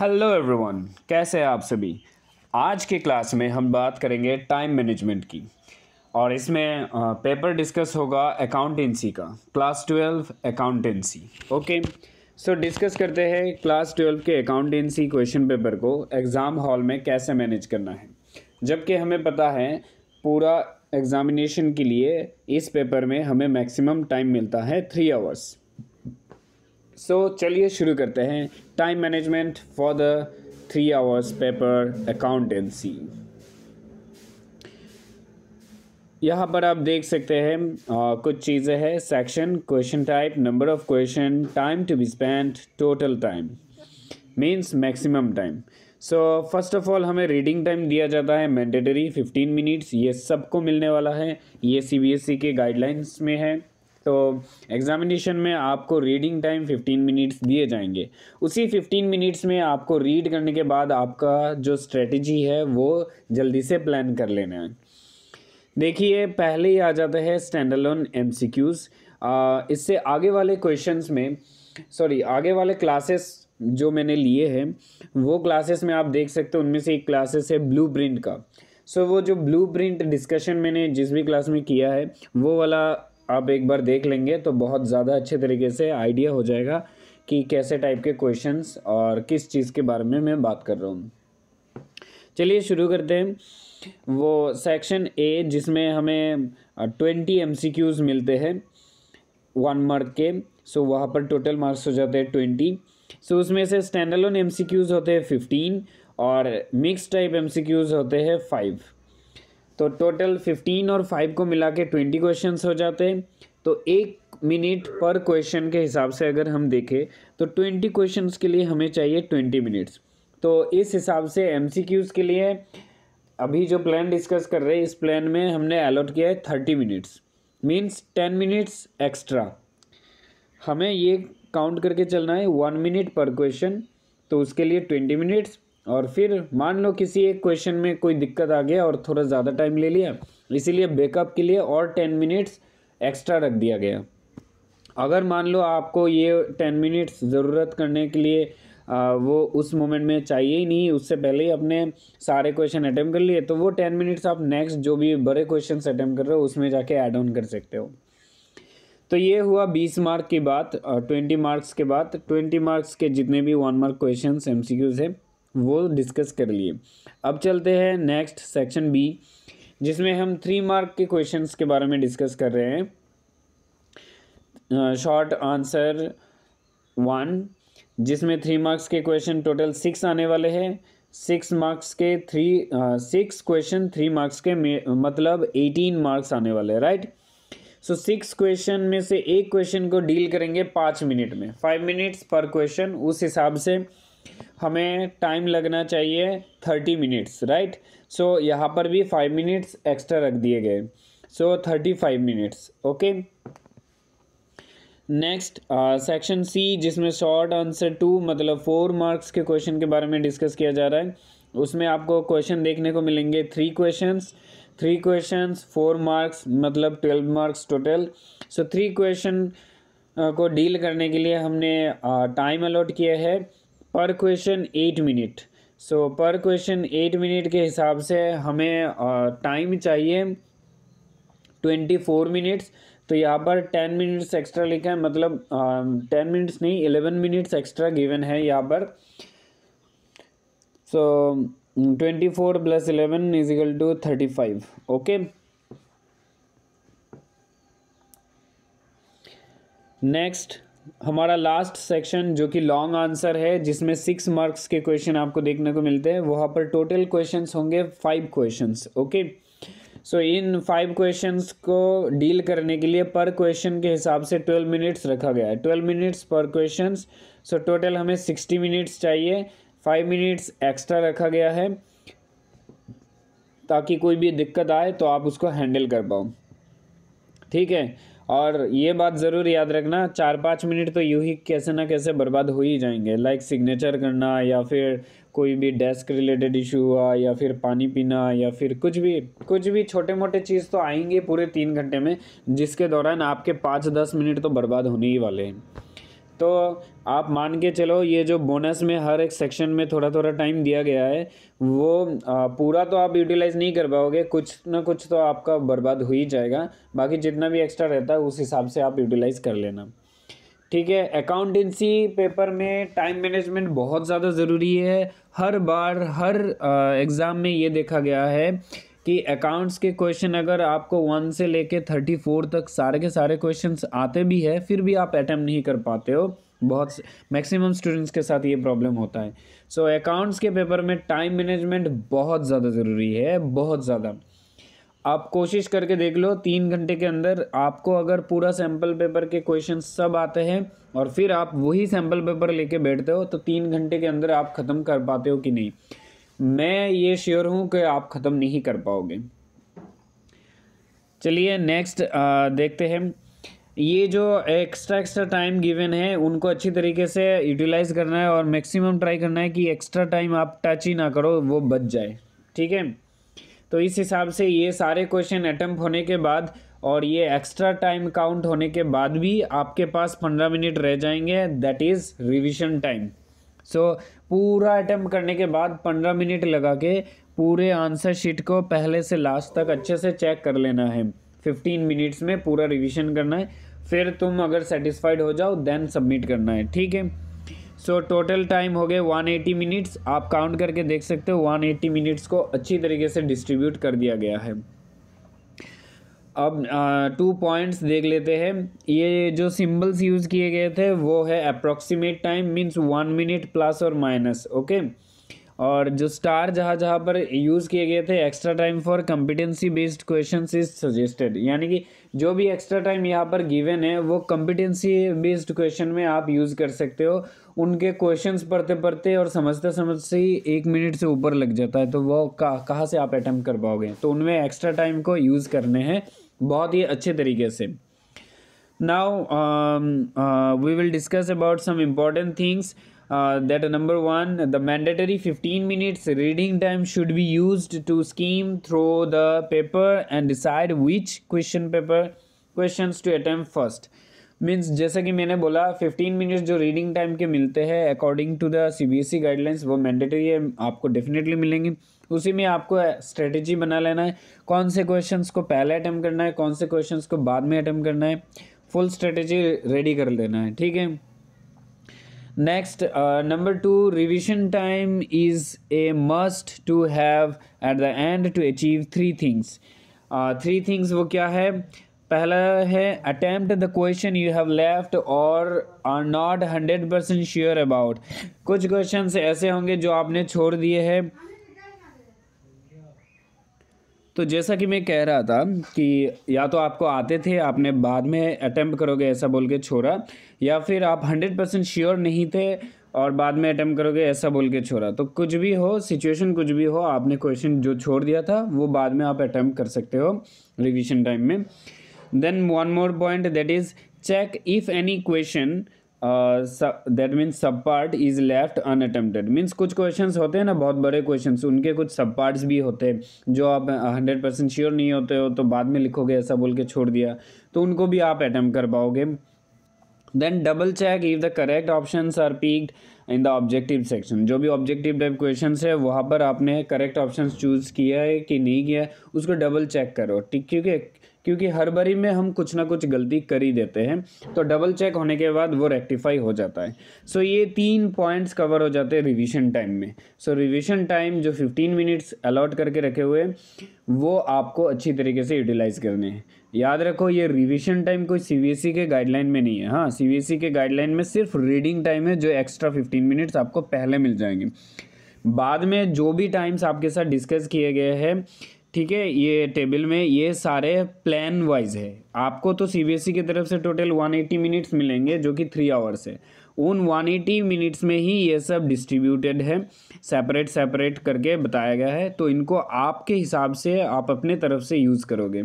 hello everyone कैसे हैं आप सभी आज के क्लास में हम बात करेंगे टाइम मैनेजमेंट की और इसमें पेपर डिस्कस होगा अकाउंटेंसी का class twelve accountancy okay so discuss करते हैं क्लास ट्वेल्व के अकाउंटेंसी क्वेश्चन पेपर को एग्ज़ाम हॉल में कैसे मैनेज करना है जबकि हमें पता है पूरा एग्ज़ामिनेशन के लिए इस पेपर में हमें मैक्सिमम टाइम मिलता है थ्री आवर्स सो so, चलिए शुरू करते हैं time management for the three hours paper accountancy यहाँ पर आप देख सकते हैं आ, कुछ चीज़ें हैं section question type number of question time to be spend total time means maximum time so first of all हमें रीडिंग टाइम दिया जाता है मैंडेटरी फिफ्टीन मिनट्स ये सबको मिलने वाला है ये सीबीएसई e के गाइडलाइंस में है तो एग्ज़ामिनेशन में आपको रीडिंग टाइम 15 मिनट्स दिए जाएंगे उसी 15 मिनट्स में आपको रीड करने के बाद आपका जो स्ट्रेटजी है वो जल्दी से प्लान कर लेना है देखिए पहले ही आ जाता है स्टैंडलोन एम सी क्यूज़ इससे आगे वाले क्वेश्चंस में सॉरी आगे वाले क्लासेस जो मैंने लिए हैं वो क्लासेस में आप देख सकते हो उनमें से एक क्लासेस है ब्लू प्रिंट का सो so, वो जो ब्लू प्रिंट डिस्कशन मैंने जिस भी क्लास में किया है वो वाला आप एक बार देख लेंगे तो बहुत ज़्यादा अच्छे तरीके से आइडिया हो जाएगा कि कैसे टाइप के क्वेश्चंस और किस चीज़ के बारे में मैं बात कर रहा हूँ चलिए शुरू करते हैं वो सेक्शन ए जिसमें हमें ट्वेंटी एम मिलते हैं वन मार्क के सो वहाँ पर टोटल मार्क्स हो जाते हैं ट्वेंटी सो उसमें से स्टैंडलोन एम होते हैं फिफ्टीन और मिक्स टाइप एम होते हैं फाइव तो टोटल फिफ्टीन और फाइव को मिला के ट्वेंटी क्वेश्चन हो जाते हैं तो एक मिनट पर क्वेश्चन के हिसाब से अगर हम देखें तो ट्वेंटी क्वेश्चन के लिए हमें चाहिए ट्वेंटी मिनट्स तो इस हिसाब से एम के लिए अभी जो प्लान डिस्कस कर रहे हैं इस प्लान में हमने अलॉट किया है thirty minutes means ten minutes extra हमें ये काउंट करके चलना है वन मिनट पर क्वेश्चन तो उसके लिए ट्वेंटी मिनट्स और फिर मान लो किसी एक क्वेश्चन में कोई दिक्कत आ गया और थोड़ा ज़्यादा टाइम ले लिया इसीलिए बैकअप के लिए और टेन मिनट्स एक्स्ट्रा रख दिया गया अगर मान लो आपको ये टेन मिनट्स ज़रूरत करने के लिए आ, वो उस मोमेंट में चाहिए ही नहीं उससे पहले ही अपने सारे क्वेश्चन अटैम्प्ट कर लिए तो वो टेन मिनट्स आप नेक्स्ट जो भी बड़े क्वेश्चन अटैम्प्ट कर रहे हो उसमें जाके ऐड ऑन कर सकते हो तो ये हुआ बीस मार्क की बात और ट्वेंटी मार्क्स के बाद ट्वेंटी मार्क्स के जितने भी one mark question M C Qs है वो डिस्कस कर लिए अब चलते हैं नेक्स्ट सेक्शन बी जिसमें हम थ्री मार्क के क्वेश्चंस के बारे में डिस्कस कर रहे हैं शॉर्ट आंसर वन जिसमें थ्री मार्क्स के क्वेश्चन टोटल सिक्स आने वाले हैं सिक्स मार्क्स के three six question three marks के मतलब एटीन मार्क्स आने वाले हैं राइट सो सिक्स क्वेश्चन में से एक क्वेश्चन को डील करेंगे पाँच मिनट में फाइव मिनट्स पर क्वेश्चन उस हिसाब से हमें टाइम लगना चाहिए थर्टी मिनट्स राइट सो यहाँ पर भी फाइव मिनट्स एक्स्ट्रा रख दिए गए so thirty five minutes okay next section C जिसमें शॉर्ट आंसर टू मतलब फोर मार्क्स के क्वेश्चन के बारे में डिस्कस किया जा रहा है उसमें आपको क्वेश्चन देखने को मिलेंगे three questions three questions four marks मतलब twelve marks total so three question को डील करने के लिए हमने टाइम uh, अलॉट किया है पर क्वेश्चन एट मिनट सो पर क्वेश्चन एट मिनट के हिसाब से हमें टाइम चाहिए ट्वेंटी फोर मिनट्स तो यहाँ पर टेन मिनट्स एक्स्ट्रा लिखा है मतलब टेन मिनट्स नहीं एलेवन मिनट्स एक्स्ट्रा गिवन है यहाँ पर so twenty four plus eleven is equal to thirty five okay next हमारा लास्ट सेक्शन जो कि लॉन्ग आंसर है जिसमें सिक्स मार्क्स के क्वेश्चन आपको देखने को मिलते हैं वहाँ पर टोटल क्वेश्चंस होंगे फाइव क्वेश्चंस ओके सो इन फाइव क्वेश्चंस को डील करने के लिए पर क्वेश्चन के हिसाब से ट्वेल्व मिनट्स रखा गया है ट्वेल्व मिनट्स पर क्वेश्चंस सो टोटल हमें सिक्सटी मिनट्स चाहिए फाइव मिनट्स एक्स्ट्रा रखा गया है ताकि कोई भी दिक्कत आए तो आप उसको हैंडल कर पाओ ठीक है और ये बात ज़रूर याद रखना चार पाँच मिनट तो यूँ ही कैसे ना कैसे बर्बाद हो ही जाएंगे लाइक सिग्नेचर करना या फिर कोई भी डेस्क रिलेटेड इशू हुआ या फिर पानी पीना या फिर कुछ भी कुछ भी छोटे मोटे चीज़ तो आएंगे पूरे तीन घंटे में जिसके दौरान आपके पाँच दस मिनट तो बर्बाद होने ही वाले हैं तो आप मान के चलो ये जो बोनस में हर एक सेक्शन में थोड़ा थोड़ा टाइम दिया गया है वो पूरा तो आप यूटिलाइज़ नहीं कर पाओगे कुछ ना कुछ तो आपका बर्बाद हो ही जाएगा बाकी जितना भी एक्स्ट्रा रहता है उस हिसाब से आप यूटिलाइज़ कर लेना ठीक है अकाउंटेंसी पेपर में टाइम मैनेजमेंट बहुत ज़्यादा ज़रूरी है हर बार हर एग्ज़ाम में ये देखा गया है कि अकाउंट्स के क्वेश्चन अगर आपको वन से लेके थर्टी फोर तक सारे के सारे क्वेश्चन आते भी है फिर भी आप अटैम्प्ट नहीं कर पाते हो बहुत मैक्सिमम स्टूडेंट्स के साथ ये प्रॉब्लम होता है सो so, अकाउंट्स के पेपर में टाइम मैनेजमेंट बहुत ज़्यादा ज़रूरी है बहुत ज़्यादा आप कोशिश करके देख लो तीन घंटे के अंदर आपको अगर पूरा सैम्पल पेपर के क्वेश्चन सब आते हैं और फिर आप वही सैम्पल पेपर लेके बैठते हो तो तीन घंटे के अंदर आप ख़त्म कर पाते हो कि नहीं मैं ये श्योर हूँ कि आप ख़त्म नहीं कर पाओगे चलिए नेक्स्ट देखते हैं ये जो एक्स्ट्रा एक्स्ट्रा टाइम गिवन है उनको अच्छी तरीके से यूटिलाइज़ करना है और मैक्सिमम ट्राई करना है कि एक्स्ट्रा टाइम आप टच ही ना करो वो बच जाए ठीक है तो इस हिसाब से ये सारे क्वेश्चन अटैम्प होने के बाद और ये एक्स्ट्रा टाइम काउंट होने के बाद भी आपके पास पंद्रह मिनट रह जाएंगे that is revision time so so, पूरा अटैम्प्ट करने के बाद पंद्रह मिनट लगा के पूरे आंसर शीट को पहले से लास्ट तक अच्छे से चेक कर लेना है फिफ्टीन मिनट्स में पूरा रिविजन करना है फिर तुम अगर सेटिस्फाइड हो जाओ देन सबमिट करना है ठीक है सो टोटल टाइम हो गए 180 मिनट्स आप काउंट करके देख सकते हो 180 मिनट्स को अच्छी तरीके से डिस्ट्रीब्यूट कर दिया गया है अब टू पॉइंट्स देख लेते हैं ये जो सिंबल्स यूज़ किए गए थे वो है approximate time means one minute plus और माइनस ओके और जो स्टार जहाँ जहाँ पर यूज़ किए गए थे extra time for competency based question is suggested यानी कि जो भी एक्स्ट्रा टाइम यहाँ पर गिवन है वो कम्पिटेंसी बेस्ड क्वेश्चन में आप यूज़ कर सकते हो उनके क्वेश्चन पढ़ते पढ़ते और समझते समझते ही एक मिनट से ऊपर लग जाता है तो वो कहाँ से आप अटैम्प्ट कर पाओगे तो उनमें एक्स्ट्रा टाइम को यूज़ करने हैं बहुत ही अच्छे तरीके से now we will discuss about some important things that number one the mandatory fifteen minutes reading time should be use to skim through the paper and decide which question paper question to attempt first means जैसे कि मैंने बोला fifteen minutes जो reading time के मिलते हैं according to the C B S C guidelines वो mandatory है आपको डेफिनेटली मिलेंगी उसी में आपको स्ट्रेटेजी बना लेना है कौन से क्वेश्चंस को पहले अटैम्प्ट करना है कौन से क्वेश्चंस को बाद में अटैम्प्ट करना है फुल स्ट्रेटेजी रेडी कर लेना है ठीक है next number two revision time is a must to have at the end to achieve three things three things वो क्या है पहला है attempt the question you have left और are not hundred percent sure about कुछ question ऐसे होंगे जो आपने छोड़ दिए हैं तो जैसा कि मैं कह रहा था कि या तो आपको आते थे आपने बाद में अटैम्प्ट करोगे ऐसा बोल के छोड़ा या फिर आप हंड्रेड परसेंट श्योर नहीं थे और बाद में अटैम्प्ट करोगे ऐसा बोल के छोड़ा तो कुछ भी हो सिचुएशन कुछ भी हो आपने क्वेश्चन जो छोड़ दिया था वो बाद में आप अटैम्प्ट कर सकते हो रिविजन टाइम में then one more point that is check if any question that means sub part is left unattempted means कुछ क्वेश्चंस होते हैं ना बहुत बड़े क्वेश्चंस उनके कुछ सब पार्ट्स भी होते हैं जो आप हंड्रेड परसेंट श्योर नहीं होते हो तो बाद में लिखोगे ऐसा बोल के छोड़ दिया तो उनको भी आप अटैम्प्ट कर पाओगे then double check if the correct option are picked in the objective section जो भी ऑब्जेक्टिव टाइप क्वेश्चन है वहाँ पर आपने करेक्ट ऑप्शन चूज़ किया है कि नहीं किया है उसको डबल चेक करो ठीक क्योंकि क्योंकि हर बारी में हम कुछ ना कुछ गलती कर ही देते हैं तो डबल चेक होने के बाद वो रेक्टिफाई हो जाता है सो ये तीन पॉइंट्स कवर हो जाते हैं रिविजन टाइम में सो रिविजन टाइम जो फिफ्टीन मिनट्स अलाउट करके रखे हुए वो आपको अच्छी तरीके से यूटिलाइज़ करने हैं याद रखो ये रिविजन टाइम कोई सी e के गाइडलाइन में नहीं है हाँ ई e के गाइडलाइन में सिर्फ रीडिंग टाइम है जो एक्स्ट्रा फिफ्टीन मिनट्स आपको पहले मिल जाएंगे बाद में जो भी टाइम्स आपके साथ डिस्कस किए गए हैं ठीक है ये टेबल में ये सारे प्लान वाइज है आपको तो सीबीएसई e की तरफ से टोटल 180 मिनट्स मिलेंगे जो कि थ्री आवर्स है उन 180 मिनट्स में ही ये सब डिस्ट्रीब्यूटेड है सेपरेट सेपरेट करके बताया गया है तो इनको आपके हिसाब से आप अपने तरफ से यूज़ करोगे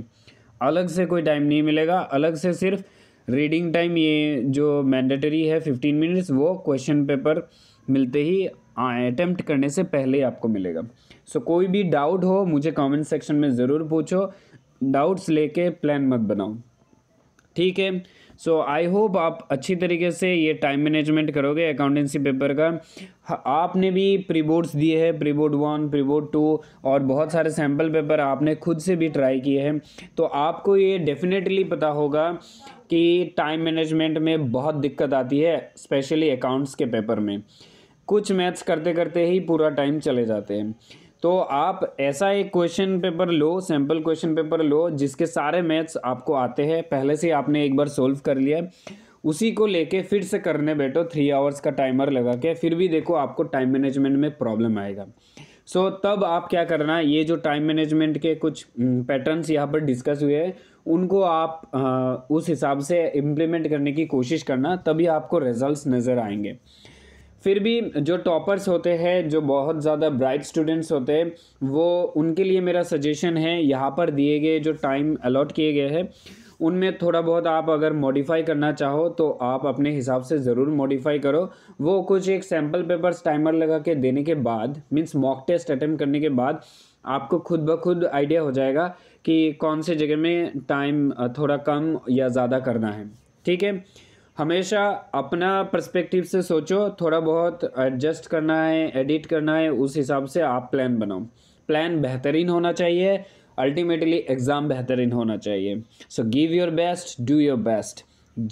अलग से कोई टाइम नहीं मिलेगा अलग से सिर्फ रीडिंग टाइम ये जो मैंडेटरी है फिफ्टीन मिनट्स वो क्वेश्चन पेपर मिलते ही अटैम्प्ट हाँ, करने से पहले ही आपको मिलेगा सो so, कोई भी डाउट हो मुझे कमेंट सेक्शन में ज़रूर पूछो डाउट्स लेके प्लान मत बनाओ ठीक है सो आई होप आप अच्छी तरीके से ये टाइम मैनेजमेंट करोगे अकाउंटेंसी पेपर का हाँ, आपने भी प्री बोर्ड्स दिए हैं pre board one pre board two और बहुत सारे सैम्पल पेपर आपने खुद से भी ट्राई किए हैं तो आपको ये डेफिनेटली पता होगा कि टाइम मैनेजमेंट में बहुत दिक्कत आती है स्पेशली अकाउंट्स के पेपर में कुछ मैथ्स करते करते ही पूरा टाइम चले जाते हैं तो आप ऐसा एक क्वेश्चन पेपर लो सैम्पल क्वेश्चन पेपर लो जिसके सारे मैथ्स आपको आते हैं पहले से आपने एक बार सोल्व कर लिया उसी को लेके फिर से करने बैठो थ्री आवर्स का टाइमर लगा के फिर भी देखो आपको टाइम मैनेजमेंट में प्रॉब्लम आएगा सो so, तब आप क्या करना ये जो टाइम मैनेजमेंट के कुछ पैटर्न्स हम्म, यहाँ पर डिस्कस हुए हैं उनको आप आ, उस हिसाब से इम्प्लीमेंट करने की कोशिश करना तभी आपको रिजल्ट्स नज़र आएंगे फिर भी जो टॉपर्स होते हैं जो बहुत ज़्यादा ब्राइट स्टूडेंट्स होते हैं वो उनके लिए मेरा सजेशन है यहाँ पर दिए गए जो टाइम अलॉट किए गए हैं उनमें थोड़ा बहुत आप अगर मॉडिफाई करना चाहो तो आप अपने हिसाब से ज़रूर मॉडिफाई करो वो कुछ एक सैम्पल पेपर्स टाइमर लगा के देने के बाद मीन्स मॉक टेस्ट अटैम्प्ट करने के बाद आपको खुद ब खुद आइडिया हो जाएगा कि कौन से जगह में टाइम थोड़ा कम या ज़्यादा करना है ठीक है हमेशा अपना पर्सपेक्टिव से सोचो थोड़ा बहुत एडजस्ट करना है एडिट करना है उस हिसाब से आप प्लान बनाओ प्लान बेहतरीन होना चाहिए अल्टीमेटली एग्ज़ाम बेहतरीन होना चाहिए so give your best do your best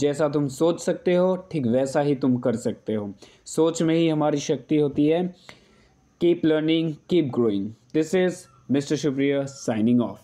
जैसा तुम सोच सकते हो ठीक वैसा ही तुम कर सकते हो सोच में ही हमारी शक्ति होती है keep learning keep growing this is mister शुक्रिया साइनिंग ऑफ